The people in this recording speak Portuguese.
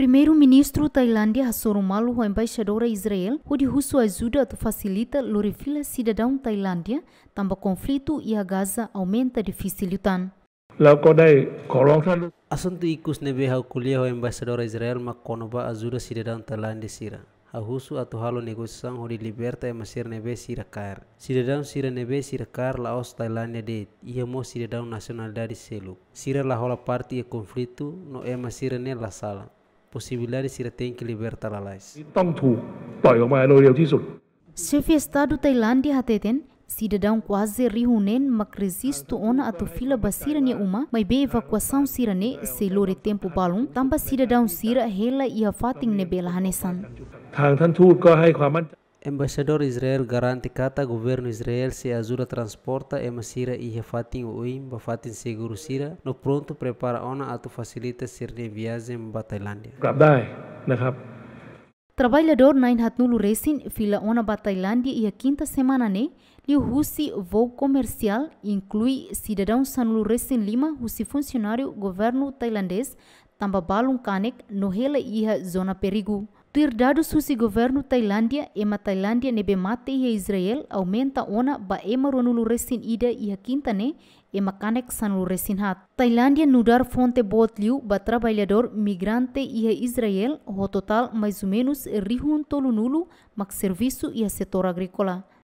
Primeiro-ministro Tailândia Hassoromalu, o embaixador a Israel, o russo ajuda a facilita lorifila cidadão Tailândia, o conflito e a Gaza aumenta dificultan. É Assunto ikus neve ao kuliah o embaixador a Israel makonoba ajuda cidadão Tailândia sira. russo ato halo negociação hori liberta e masir neve sira cair. Cidadão sira neve sira cair Laos Tailândia de ia mo cidadão nacionalidade selo. Sira la hola parte e conflito no é masira ne la sala. possibilidades se ela tem que libertar a lais. Chefe Estado Tailandia hateten si dadang quase rihunen makresisto ona ato fila basirane uma mai be evacuação sirane se lore tempo balung tamba si dadang sira hela ia fating ne Hai, ทางท่านทูตก็ให้ความมั่นใจ Embaixador Israel garante que o governo Israel se ajuda transporta e masira e refatin o im bafatin seguro sira no pronto prepara ona ato facilita sirne viagem a Tailândia. Trabalhador na hatnulu resin fila ona a Tailândia e a quinta semana né, e o Russi voo comercial inclui cidadão Sanulu Resin Lima, Russi funcionário governo tailandês, tamba balum kanek no hela iha zona perigo. Tirdado susi governo Thailandia ema Thailandia nebe mate ia e Israel aumenta ona ba ema ronulu resin ida ia e ne ema kanek sanulu resin hat. Thailandia nudar fonte botliu ba trabalhador migrante ia e Israel ho total mais ou menos rihun tolu nulu mak servisu ia setor agricola.